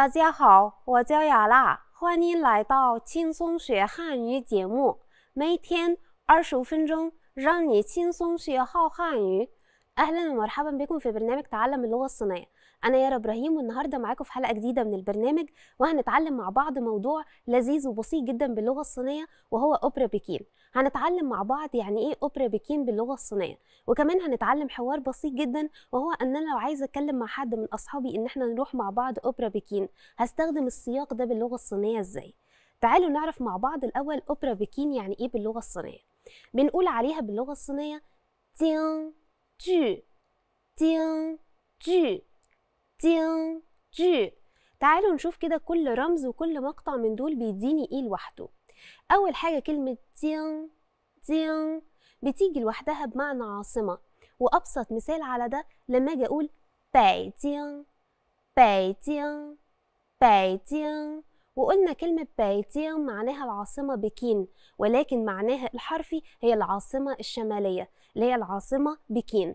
大家好，我叫雅娜，欢迎你来到轻松学汉语节目，每天二十五分钟，让你轻松学好汉语。انا يارا ابراهيم والنهارده معاكم في حلقه جديده من البرنامج وهنتعلم مع بعض موضوع لذيذ وبسيط جدا باللغه الصينيه وهو اوبرا بكين هنتعلم مع بعض يعني ايه اوبرا بكين باللغه الصينيه وكمان هنتعلم حوار بسيط جدا وهو ان انا لو عايزه اتكلم مع حد من اصحابي ان احنا نروح مع بعض اوبرا بكين هستخدم السياق ده باللغه الصينيه ازاي تعالوا نعرف مع بعض الاول اوبرا بكين يعني ايه باللغه الصينيه بنقول عليها باللغه الصينيه 京剧，京剧。تين جي تعالوا نشوف كده كل رمز وكل مقطع من دول بيديني ايه لوحده اول حاجه كلمه تين تين بتيجي لوحدها بمعنى عاصمه وابسط مثال على ده لما اجي اقول باي باي تين باي تين وقلنا كلمة بايتيان معناها العاصمة بكين ولكن معناها الحرفي هي العاصمة الشمالية اللي هي العاصمة بكين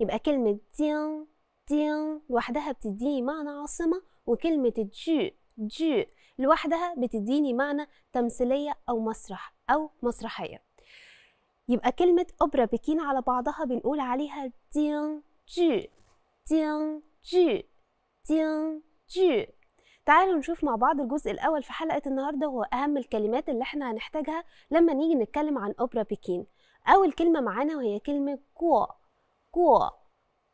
يبقى كلمة تين تيان لوحدها بتديني معنى عاصمة وكلمة جو جو لوحدها بتديني معنى تمثيلية أو مسرح أو مسرحية يبقى كلمة أوبرا بكين على بعضها بنقول عليها تيان جو تيان جو تيان جو تعالوا نشوف مع بعض الجزء الأول في حلقة النهاردة وهو أهم الكلمات اللي احنا هنحتاجها لما نيجي نتكلم عن أوبرا بكين أول كلمة معانا وهي كلمة كوا كوا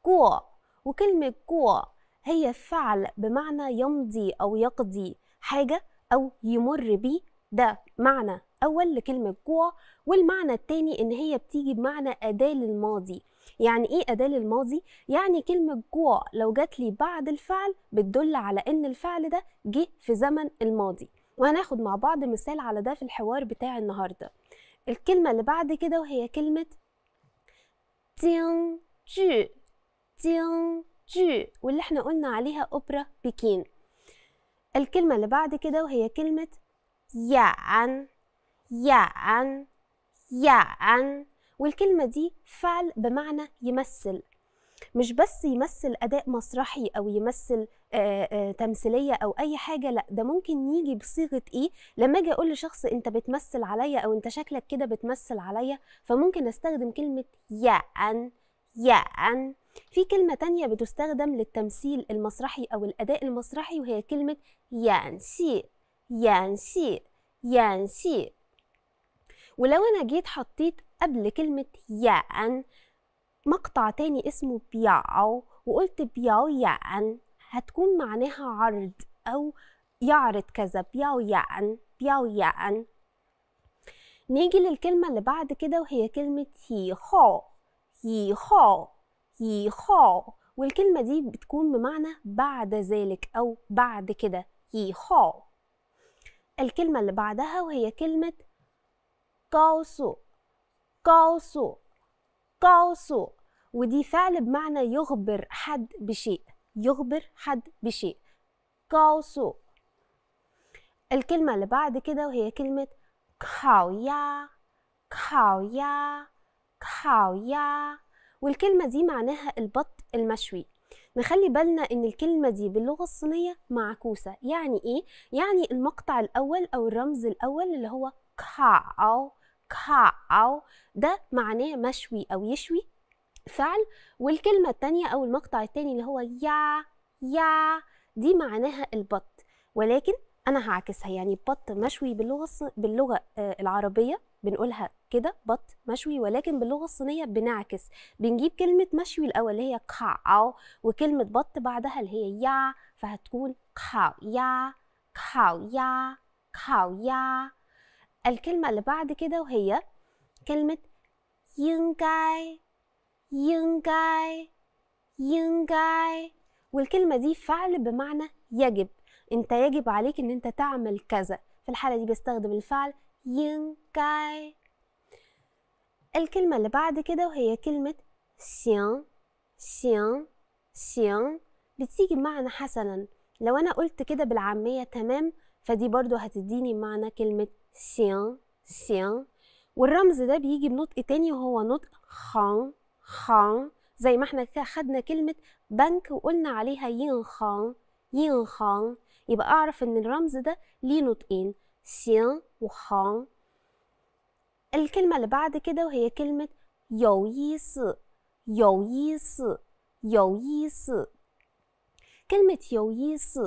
كوا وكلمة كوع هي فعل بمعنى يمضي أو يقضي حاجة أو يمر بيه ده معنى أول لكلمة جوع والمعنى التاني إن هي بتيجي بمعنى أداة للماضي يعني إيه أداة للماضي؟ يعني كلمة جوع لو جات لي بعد الفعل بتدل على إن الفعل ده جه في زمن الماضي وهناخد مع بعض مثال على ده في الحوار بتاع النهاردة الكلمة اللي بعد كده وهي كلمة تينج تيان جو واللي احنا قلنا عليها أوبرا بكين الكلمة اللي بعد كده وهي كلمة يعن يعن يعن والكلمة دي فعل بمعنى يمثل مش بس يمثل أداء مسرحي أو يمثل آآ آه، آآ آه، تمثيلية أو أي حاجة لأ ده ممكن يجي بصيغة إيه لما أجي أقول لشخص أنت بتمثل عليا أو أنت شكلك كده بتمثل عليا فممكن أستخدم كلمة يأن يأن في كلمة تانية بتستخدم للتمثيل المسرحي أو الأداء المسرحي وهي كلمة يانسي يانسي يانسي ولو أنا جيت حطيت قبل كلمة يان مقطع تاني اسمه بياو وقلت بياو يان هتكون معناها عرض أو يعرض كذا بياو يان بياو يان نيجي للكلمة اللي بعد كده وهي كلمة يي هو يي هو يخاو والكلمة دي بتكون بمعنى بعد ذلك أو بعد كده يخاو الكلمة اللي بعدها وهي كلمة كاوسو كاوسو كاوسو ودي فعل بمعنى يخبر حد بشيء يخبر حد بشيء كاوسو الكلمة اللي بعد كده وهي كلمة كاويا كاويا كاويا والكلمة دي معناها البط المشوي نخلي بالنا ان الكلمة دي باللغة الصينية معكوسة يعني ايه؟ يعني المقطع الاول او الرمز الاول اللي هو كاو كاو ده معناه مشوي او يشوي فعل والكلمة التانية او المقطع التاني اللي هو يا يا دي معناها البط ولكن انا هعكسها يعني بط مشوي باللغة باللغة آه، العربية بنقولها كده بط مشوي ولكن باللغه الصينيه بنعكس بنجيب كلمه مشوي الاول اللي هي قاو وكلمه بط بعدها اللي هي يا فهتكون قع يا قع يا قع يا الكلمه اللي بعد كده وهي كلمه ينجاي ينجاي ينجاي والكلمه دي فعل بمعنى يجب انت يجب عليك ان انت تعمل كذا في الحاله دي بستخدم الفعل ينكاي الكلمة اللي بعد كده وهي كلمة سيان سيان سيان بتيجي بمعنى حسنا لو أنا قلت كده بالعامية تمام فدي برضو هتديني معنى كلمة سيان سيان والرمز ده بيجي بنطق تاني وهو نطق خان خان زي ما احنا كده خدنا كلمة بنك وقلنا عليها ين خان ين خان يبقى أعرف إن الرمز ده ليه نطقين سين وخان الكلمة اللي بعد كده وهي كلمة يو ييس يو ييس يو ييس كلمة يو ييس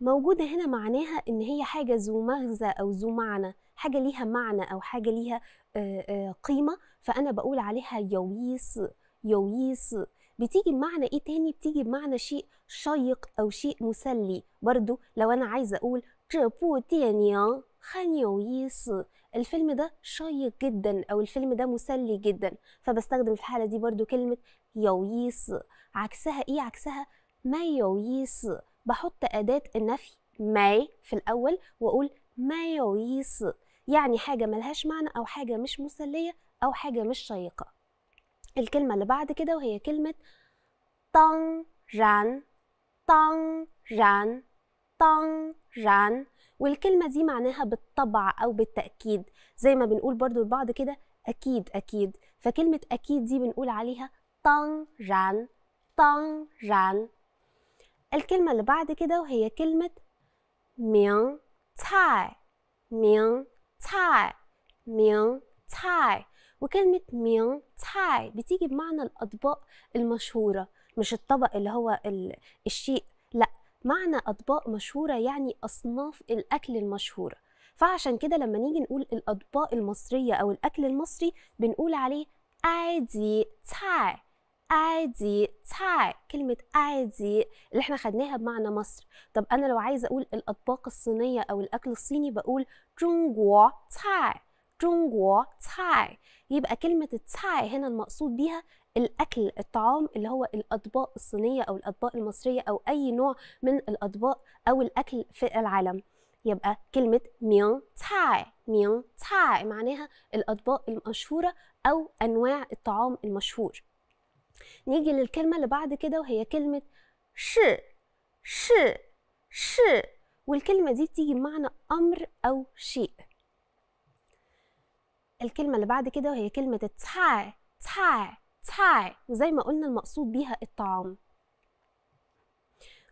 موجودة هنا معناها إن هي حاجة ذو مغزى أو ذو معنى حاجة ليها معنى أو حاجة ليها آه، آه، قيمة فأنا بقول عليها يويس يويس بتيجي بمعنى إيه تاني بتيجي بمعنى شيء شيق أو شيء مسلي برضو لو أنا عايزة أقول 这部电影 خانيويس الفيلم ده شيق جدا او الفيلم ده مسلي جدا فبستخدم في الحاله دي برضو كلمه يويس عكسها ايه عكسها ما يويس بحط اداه النفي ماي في الاول واقول ما يويس يعني حاجه ملهاش معنى او حاجه مش مسليه او حاجه مش شيقه الكلمه اللي بعد كده وهي كلمه طن ران طن ران طن ران والكلمة دي معناها بالطبع أو بالتأكيد زي ما بنقول برضو لبعض كده أكيد أكيد فكلمة أكيد دي بنقول عليها طن ران طن ران الكلمة اللي بعد كده وهي كلمة ميان تاي ميان تاي ميان تاي وكلمة ميان تاي بتيجي بمعنى الأطباق المشهورة مش الطبق اللي هو الشيء معنى أطباق مشهورة يعني أصناف الأكل المشهورة فعشان كده لما نيجي نقول الأطباق المصرية أو الأكل المصري بنقول عليه عادي تاي عادي تاي كلمة عادي اللي احنا خدناها بمعنى مصر طب أنا لو عايزة أقول الأطباق الصينية أو الأكل الصيني بقول جونجو تاي تاي يبقى كلمة التاي هنا المقصود بيها الاكل الطعام اللي هو الاطباق الصينيه او الاطباق المصريه او اي نوع من الاطباق او الاكل في العالم يبقى كلمة ميون تاي ميون تاي معناها الأطباق المشهورة أو أنواع الطعام المشهور نيجي للكلمة اللي بعد كده وهي كلمة ش ش ش والكلمة دي بتيجي بمعنى أمر أو شيء الكلمة اللي بعد كده وهي كلمة تاي تاي 菜 وزي ما قلنا المقصود بيها الطعام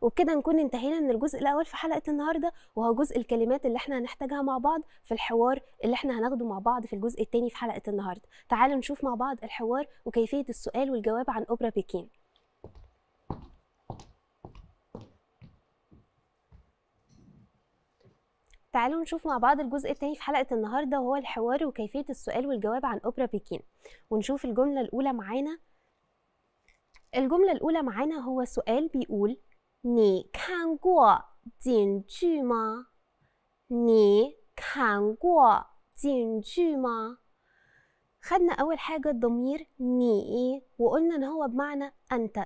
وبكده نكون انتهينا من الجزء الاول في حلقه النهارده وهو جزء الكلمات اللي احنا هنحتاجها مع بعض في الحوار اللي احنا هناخده مع بعض في الجزء الثاني في حلقه النهارده تعالوا نشوف مع بعض الحوار وكيفيه السؤال والجواب عن اوبرا بيكين تعالوا نشوف مع بعض الجزء الثاني في حلقة النهاردة وهو الحوار وكيفية السؤال والجواب عن أوبرا بيكين ونشوف الجملة الأولى معانا الجملة الأولى معانا هو سؤال بيقول ني ني كان كان ما ما خدنا أول حاجة الضمير ني وقلنا إن هو بمعنى أنت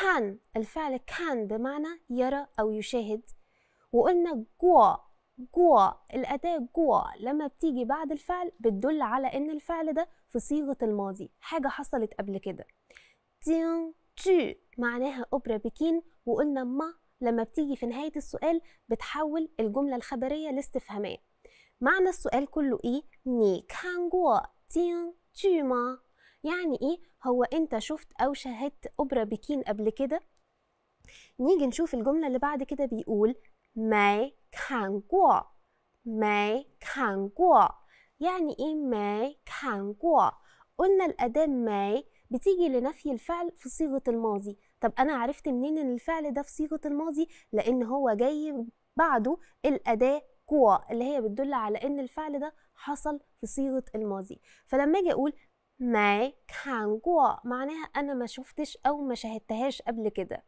كان الفعل كان بمعنى يرى أو يشاهد وقلنا جوا جوا الأداة جوا لما بتيجي بعد الفعل بتدل على إن الفعل ده في صيغة الماضي حاجة حصلت قبل كده تين تشو معناها أوبرا بكين وقلنا ما لما بتيجي في نهاية السؤال بتحول الجملة الخبرية لاستفهامية معنى السؤال كله إيه؟ ني كان جوا تين تشو ما يعني إيه؟ هو أنت شفت أو شاهدت أوبرا بكين قبل كده؟ نيجي نشوف الجملة اللي بعد كده بيقول 没砍过，没砍过 يعني ايه 没砍过 قلنا الأداة ماي بتيجي لنفي الفعل في صيغة الماضي طب أنا عرفت منين إن الفعل ده في صيغة الماضي لأن هو جاي بعده الأداة كوا اللي هي بتدل على إن الفعل ده حصل في صيغة الماضي فلما أجي أقول ماي كان كوا معناها أنا ما شفتش أو ما شاهدتهاش قبل كده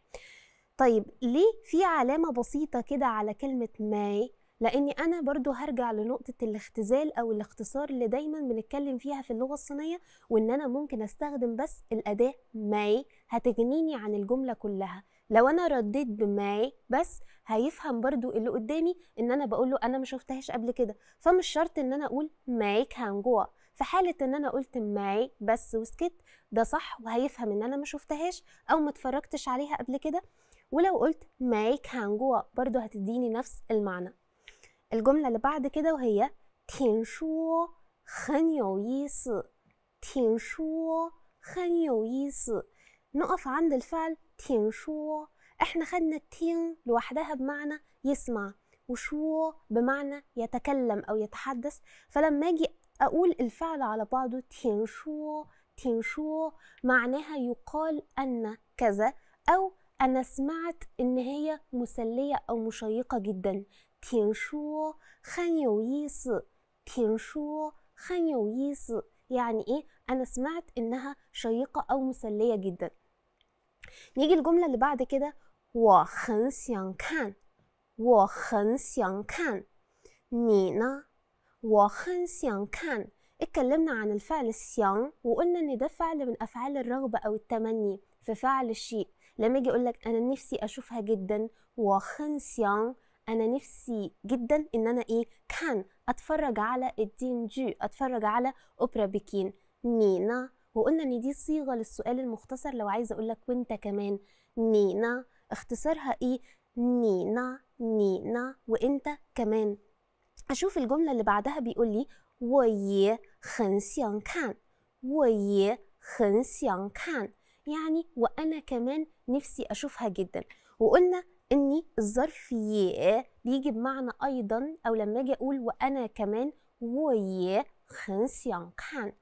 طيب ليه في علامة بسيطة كده على كلمة ماي؟ لأني أنا برضو هرجع لنقطة الاختزال أو الاختصار اللي دايما بنتكلم فيها في اللغة الصينية وإن أنا ممكن أستخدم بس الأداة ماي هتغنيني عن الجملة كلها لو أنا رديت بماي بس هيفهم برضو اللي قدامي إن أنا بقول له أنا ما شفتهاش قبل كده فمش شرط إن أنا أقول ماي كانجوا في حالة إن أنا قلت ماي بس وسكت ده صح وهيفهم إن أنا ما شفتهاش أو ما اتفرجتش عليها قبل كده ولو قلت مايك هانجوا برضو هتديني نفس المعنى الجملة اللي بعد كده وهي تنشو خن يويس تنشو خن يويس نقف عند الفعل تنشو احنا خدنا التين لوحدها بمعنى يسمع وشو بمعنى يتكلم او يتحدث فلما اجي اقول الفعل على بعضه تنشو تنشو معناها يقال ان كذا او أنا سمعت إن هي مسلية أو مشيقة جدا 听说很有意思听说很有意思 يعني إيه أنا سمعت إنها شيقة أو مسلية جدا نيجي الجملة اللي بعد كده 我很想看我很想看你呢我很想看 اتكلمنا عن الفعل السيان وقلنا ان ده فعل من افعال الرغبة او التمني في فعل الشيء لما اجي اقول لك انا نفسي اشوفها جدا وخن سيان انا نفسي جدا ان انا ايه كان اتفرج على الدين جو اتفرج على اوبرا بكين نينا وقلنا ان دي صيغه للسؤال المختصر لو عايزه اقول لك وانت كمان نينا اختصارها ايه نينا نينا وانت كمان اشوف الجمله اللي بعدها بيقول لي وي خن سيان كان وي خن سيان كان يعني وانا كمان نفسي أشوفها جدا وقلنا ان الظرف ي بيجي بمعنى أيضا أو لما أجي أقول وأنا كمان وي خنسيان كان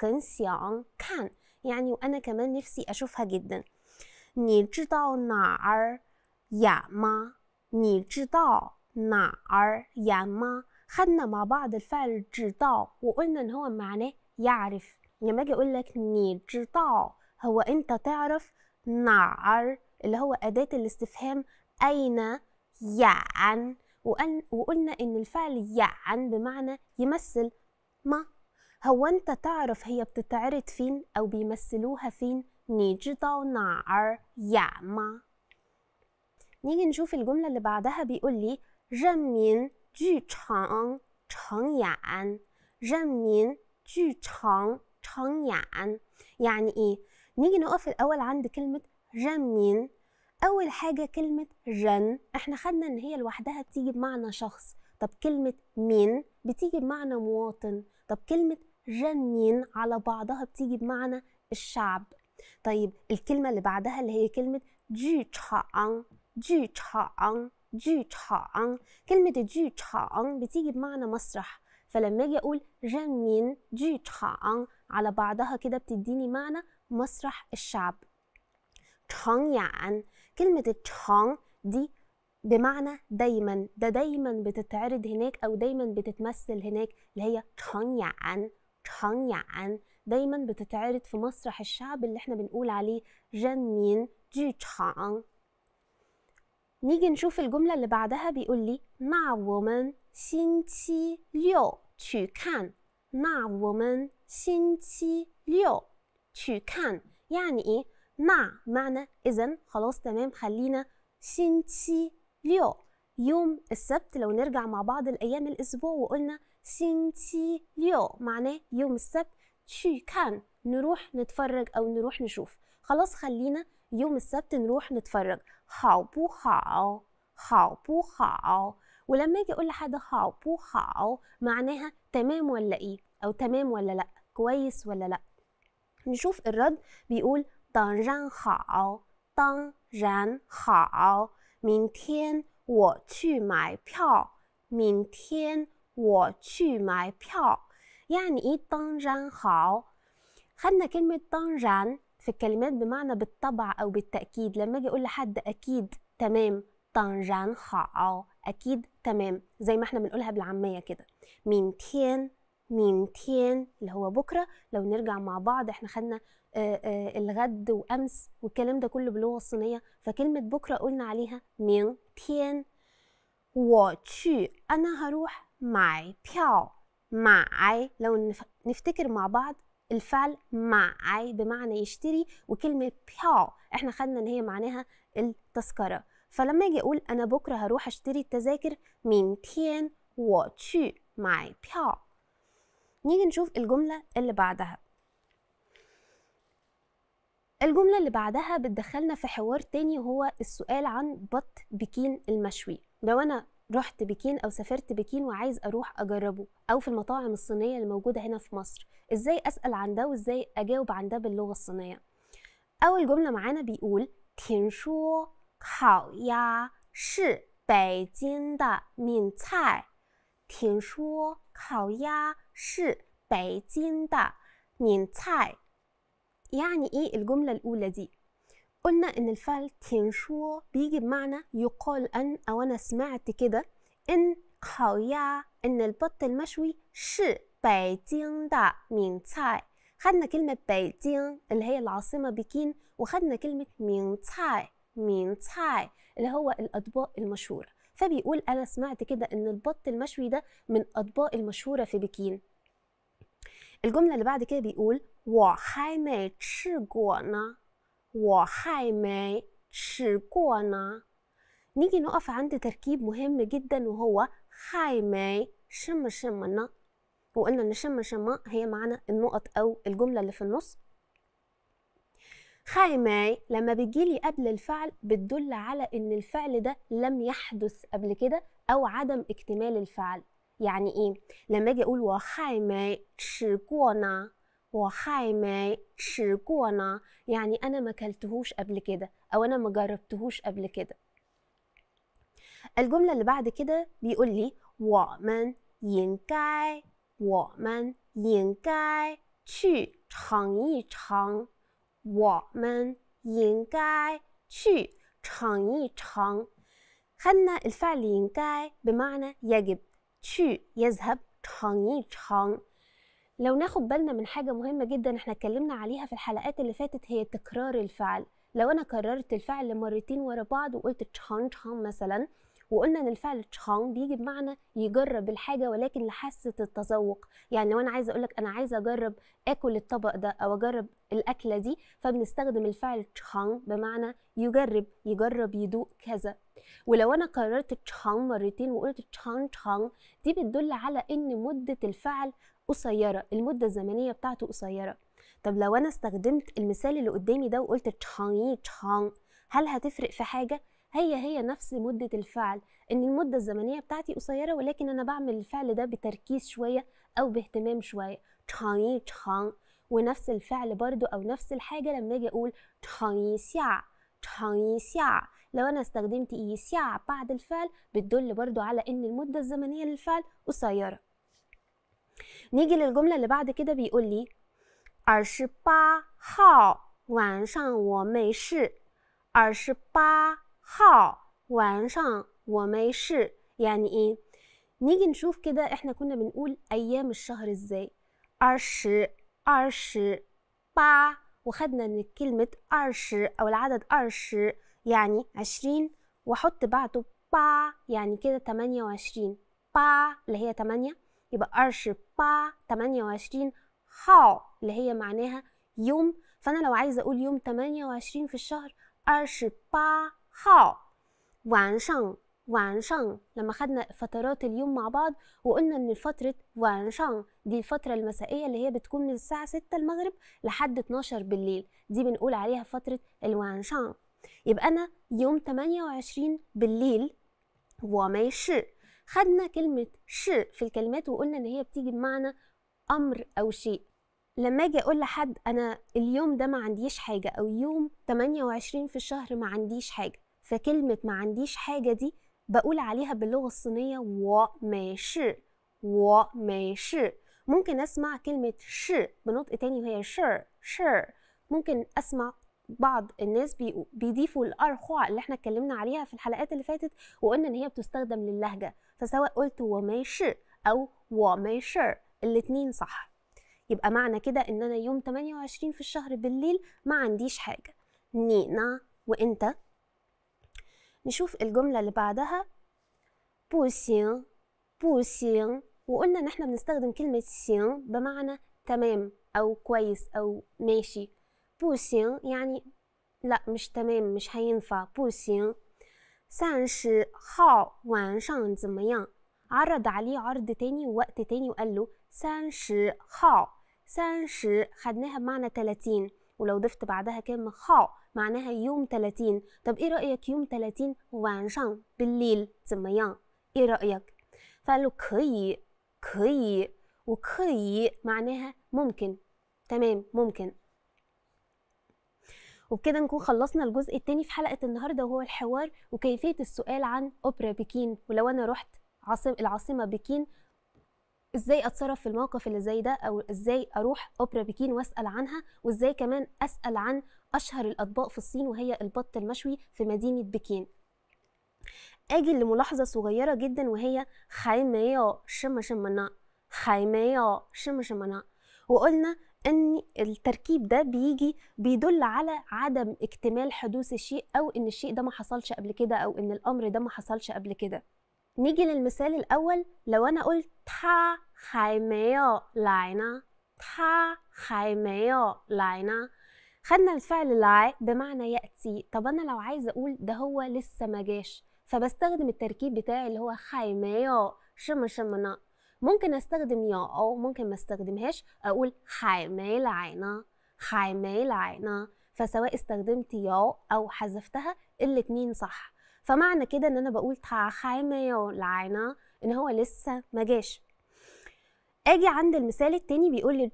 خنسيان كان يعني وأنا كمان نفسي أشوفها جدا ما خدنا مع بعض الفعل 知道 وقلنا ان هو معناه يعرف لما اجي اقول لك 你知道 هو انت تعرف نعر اللي هو أداة الاستفهام أين يعن وقل وقلنا إن الفعل يعن بمعنى يمثل ما هو أنت تعرف هي بتتعرض فين أو بيمثلوها فين ما نيجي نشوف الجملة اللي بعدها بيقول لي جي يعن يعني إيه نيجي نقف الأول عند كلمة جمين أول حاجة كلمة جن احنا خدنا إن هي لوحدها بتيجي بمعنى شخص طب كلمة مين بتيجي بمعنى مواطن طب كلمة جنين على بعضها بتيجي بمعنى الشعب طيب الكلمة اللي بعدها اللي هي كلمة جي تشاعن جي تشاعن جي تشاعن كلمة جي تشاعن بتيجي بمعنى مسرح فلما اجي اقول جنين جي تشاعن على بعضها كده بتديني معنى مسرح الشعب تشونغ يعن كلمة تشونغ دي بمعنى دايما ده دايما بتتعرض هناك او دايما بتتمثل هناك اللي هي تشونغ يعن تشونغ يعن دايما بتتعرض في مسرح الشعب اللي احنا بنقول عليه جن مين جي تشونغ نيجي نشوف الجملة اللي بعدها بيقول لي نا ومن شينتي ليو تشي كان نا ومن شينتي ليو 去看 يعني إيه مع معنى إذا خلاص تمام خلينا شينتشي ليو يوم السبت لو نرجع مع بعض الأيام الأسبوع وقلنا شينتشي ليو معناه يوم السبت تشي كان نروح نتفرج أو نروح نشوف خلاص خلينا يوم السبت نروح نتفرج هاو بو هاو هاو بو هاو ولما اجي اقول لحد هاو بو هاو معناها تمام ولا ايه او تمام ولا لا كويس ولا لا نشوف الرد بيقول طنجان حاو طنجان ماي بيو يعني ايه طنجان هاو خدنا كلمة طنجان في الكلمات بمعنى بالطبع أو بالتأكيد لما أجي أقول لحد أكيد تمام طنجان هاو أكيد تمام زي ما احنا بنقولها بالعامية كده مين تين 200 اللي هو بكره لو نرجع مع بعض احنا خدنا آه، آه، الغد وامس والكلام ده كله باللغه الصينيه فكلمه بكره قلنا عليها 明天 واتشي انا هروح معي بياو معي لو نفتكر مع بعض الفعل معي بمعنى يشتري وكلمه بياو احنا خدنا ان هي معناها التذكره فلما اجي اقول انا بكره هروح اشتري التذاكر بياو نيجي نشوف الجملة اللي بعدها الجملة اللي بعدها بتدخلنا في حوار تاني وهو السؤال عن بط بكين المشوي لو أنا رحت بكين أو سافرت بكين وعايز أروح أجربه أو في المطاعم الصينية اللي موجودة هنا في مصر إزاي أسأل عن ده وإزاي أجاوب عن ده باللغة الصينية أول جملة معانا بيقول 听说烤鸭是北京的名菜。听说烤鸭是北京的名菜。يعني إيه الجملة الأولى دي؟ قلنا إن الفعل تنشو بيجي بمعنى يقال أن أو أنا سمعت كده إن خويا إن البط المشوي شي بيجين دا مين تاي خدنا كلمة بيجين اللي هي العاصمة بكين وخدنا كلمة مين تاي مين تاي اللي هو الأطباق المشهورة فبيقول أنا سمعت كده إن البط المشوي ده من الأطباق المشهورة في بكين الجملة اللي بعد كده بيقول 我还没吃过呢我还没吃过呢 نيجي نقف عند تركيب مهم جدا وهو حاي ماي شم شم نا وقلنا ان شم شم هي معنى النقط او الجملة اللي في النص حاي ماي لما بتجيلي قبل الفعل بتدل على ان الفعل ده لم يحدث قبل كده او عدم اكتمال الفعل يعني ايه لما اجي اقول ماي وهاي ماي شركونا يعني أنا ما كلتهوش قبل كده أو أنا ما جربتهوش قبل كده الجملة اللي بعد كده بيقول لي ومن ينكاي ومن ينكاي تشي تشانغ يي تشانغ ومن ينكاي تشي تشانغ يي تشانغ خدنا الفعل ينكاي بمعنى يجب 去 يذهب تشانغ لو ناخد بالنا من حاجة مهمة جدا احنا اتكلمنا عليها في الحلقات اللي فاتت هي تكرار الفعل لو انا كررت الفعل مرتين ورا بعض وقلت تشان تشان مثلا وقلنا ان الفعل تشخان بيجي بمعنى يجرب الحاجه ولكن لحاسه التذوق يعني لو انا عايزه اقول لك انا عايزه اجرب اكل الطبق ده او اجرب الاكله دي فبنستخدم الفعل تشخان بمعنى يجرب يجرب يدوق كذا ولو انا كررت تشخان مرتين وقلت تشخان تشخان دي بتدل على ان مده الفعل قصيره المده الزمنيه بتاعته قصيره طب لو انا استخدمت المثال اللي قدامي ده وقلت تشخاني تشخان هل هتفرق في حاجه هي هي نفس مدة الفعل ان المدة الزمنية بتاعتي قصيرة ولكن انا بعمل الفعل ده بتركيز شوية او باهتمام شوية ونفس الفعل برضو او نفس الحاجة لما اجي اقول لو انا استخدمت اي بعد الفعل بتدل برضو على ان المدة الزمنية للفعل قصيرة نيجي للجملة اللي بعد كده بيقول لي 二十八号晚上我没事。二十八 حا وانشان وميشي يعني ايه نيجي نشوف كده احنا كنا بنقول ايام الشهر ازاي ارشي ارشي با وخدنا ان كلمة ارشي او العدد ارشي يعني عشرين واحط بعده با يعني كده تمانية وعشرين با اللي هي تمانية يبقى ارشي با تمانية وعشرين هاو اللي هي معناها يوم فانا لو عايزة اقول يوم تمانية وعشرين في الشهر ارشي با لما خدنا فترات اليوم مع بعض وقلنا ان فتره وانشان دي الفتره المسائيه اللي هي بتكون من الساعه 6 المغرب لحد 12 بالليل دي بنقول عليها فتره شان يبقى انا يوم 28 بالليل وماشي خدنا كلمة ش في الكلمات وقلنا إن هي بتيجي بمعنى أمر أو شيء لما أجي أقول لحد أنا اليوم ده ما عنديش حاجة أو يوم 28 في الشهر ما عنديش حاجة فكلمة ما عنديش حاجة دي بقول عليها باللغة الصينية و ماشي ممكن أسمع كلمة ش بنطق تاني وهي شر شر ممكن أسمع بعض الناس بيضيفوا الارخوع اللي احنا اتكلمنا عليها في الحلقات اللي فاتت وقلنا ان هي بتستخدم للهجه فسواء قلت وماشي او وماشي الاتنين صح يبقى معنى كده ان انا يوم 28 في الشهر بالليل ما عنديش حاجه نينا وانت نشوف الجملة اللي بعدها بوسين بوسين وقلنا ان احنا بنستخدم كلمة سين بمعنى تمام او كويس او ماشي بوسين يعني لا مش تمام مش هينفع بوسين سانشي هاو وان شان زميان عرض عليه عرض تاني ووقت تاني وقال له سانشي هاو سانشي خدناها بمعنى تلاتين ولو ضفت بعدها كلمة هاو معناها يوم 30 طب ايه رايك يوم 30 وانشان بالليل زميان ايه رايك فقال له كي وكي معناها ممكن تمام ممكن وبكده نكون خلصنا الجزء الثاني في حلقه النهارده وهو الحوار وكيفيه السؤال عن اوبرا بكين ولو انا رحت عاصم العاصمه بكين ازاي اتصرف في الموقف اللي زي ده او ازاي اروح اوبرا بكين واسال عنها وازاي كمان اسال عن اشهر الاطباق في الصين وهي البط المشوي في مدينه بكين اجي لملاحظه صغيره جدا وهي خايميو شما شمنا خايميو شما شمنا وقلنا ان التركيب ده بيجي بيدل على عدم اكتمال حدوث الشيء او ان الشيء ده ما حصلش قبل كده او ان الامر ده ما حصلش قبل كده نيجي للمثال الأول لو أنا قلت تا هاي ميو لاينا تا هاي ميو لاينا خدنا الفعل لاي بمعنى يأتي طب أنا لو عايزة أقول ده هو لسه ما جاش فبستخدم التركيب بتاعي اللي هو هاي ميو شم شمنا ممكن أستخدم يا أو ممكن ما استخدمهاش أقول هاي مي لاينا هاي مي لاينا فسواء استخدمت يا أو حذفتها الاتنين صح فمعنى كده ان انا بقول العينة ان هو لسه ما جاش اجي عند المثال التاني بيقول لي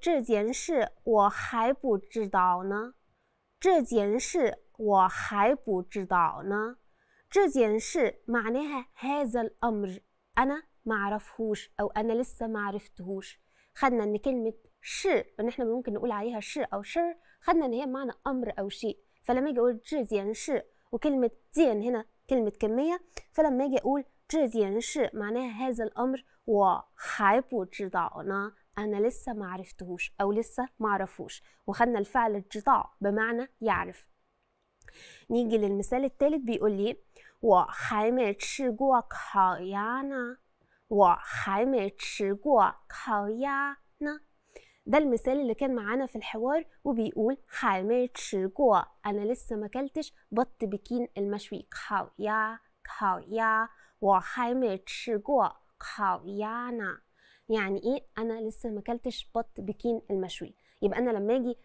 معناها هذا الامر انا ما اعرفهوش او انا لسه ما عرفتهوش خدنا ان كلمه شي ان احنا ممكن نقول عليها شي او شر خدنا ان هي معنى امر او شيء فلما اجي اقول شي وكلمه 见 هنا كلمة كمية فلما اجي اقول 这件事 معناها هذا الامر جدعنا انا لسه ما عرفتهوش او لسه ما عرفوش وخدنا الفعل الجدع بمعنى يعرف نيجي للمثال الثالث بيقول لي كاويانا ده المثال اللي كان معانا في الحوار وبيقول حامي أنا لسه ما كلتش بط بكين المشوي كاو يا كاو يا وحامي تشيكوا كاو يانا يعني ايه انا لسه ما كلتش بط بكين المشوي يبقى انا لما اجي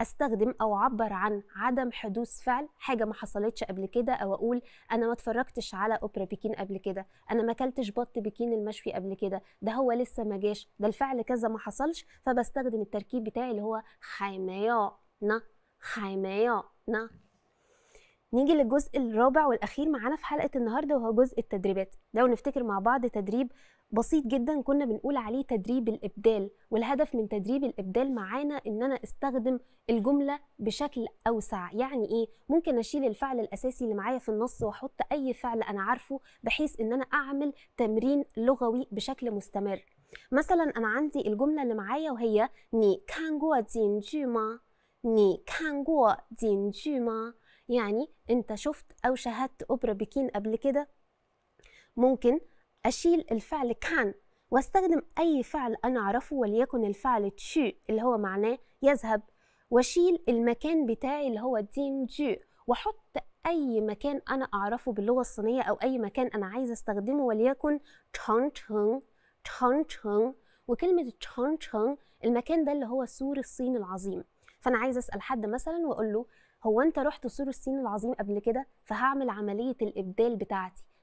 استخدم او اعبر عن عدم حدوث فعل حاجه ما حصلتش قبل كده او اقول انا ما اتفرجتش على اوبرا بكين قبل كده انا ما اكلتش بط بكين المشوي قبل كده ده هو لسه ما جاش ده الفعل كذا ما حصلش فبستخدم التركيب بتاعي اللي هو حيميا نا حيميا نا نيجي للجزء الرابع والاخير معانا في حلقه النهارده وهو جزء التدريبات لو نفتكر مع بعض تدريب بسيط جدا كنا بنقول عليه تدريب الابدال والهدف من تدريب الابدال معانا ان انا استخدم الجمله بشكل اوسع يعني ايه ممكن اشيل الفعل الاساسي اللي معايا في النص واحط اي فعل انا عارفه بحيث ان انا اعمل تمرين لغوي بشكل مستمر مثلا انا عندي الجمله اللي معايا وهي ني كان جوا جين جو ما ني كان جوا جين جو ما يعني انت شفت او شاهدت اوبرا بكين قبل كده ممكن أشيل الفعل كان واستخدم أي فعل أنا أعرفه وليكن الفعل تشو اللي هو معناه يذهب وأشيل المكان بتاعي اللي هو دين جو وأحط أي مكان أنا أعرفه باللغة الصينية أو أي مكان أنا عايزة أستخدمه وليكن تشان تشان تشان تشان وكلمة تشان تشان المكان ده اللي هو سور الصين العظيم فأنا عايزة أسأل حد مثلا وأقول له هو أنت رحت سور الصين العظيم قبل كده فهعمل عملية الإبدال بتاعتي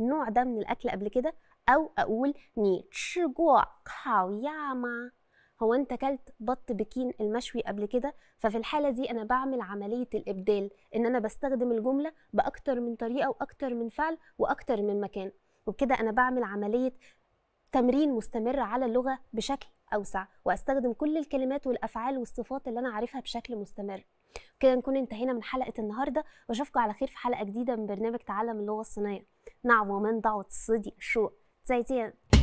النوع ده من الأكل قبل كده أو أقول ني تشيجوا قاو ياما هو أنت اكلت بط بكين المشوي قبل كده ففي الحالة دي أنا بعمل عملية الإبدال إن أنا بستخدم الجملة بأكتر من طريقة وأكتر من فعل وأكتر من مكان وبكده أنا بعمل عملية تمرين مستمر على اللغة بشكل أوسع وأستخدم كل الكلمات والأفعال والصفات اللي أنا عارفها بشكل مستمر كده نكون انتهينا من حلقه النهارده واشوفكم على خير في حلقه جديده من برنامج تعلم اللغه الصينيه نعم دعوه زي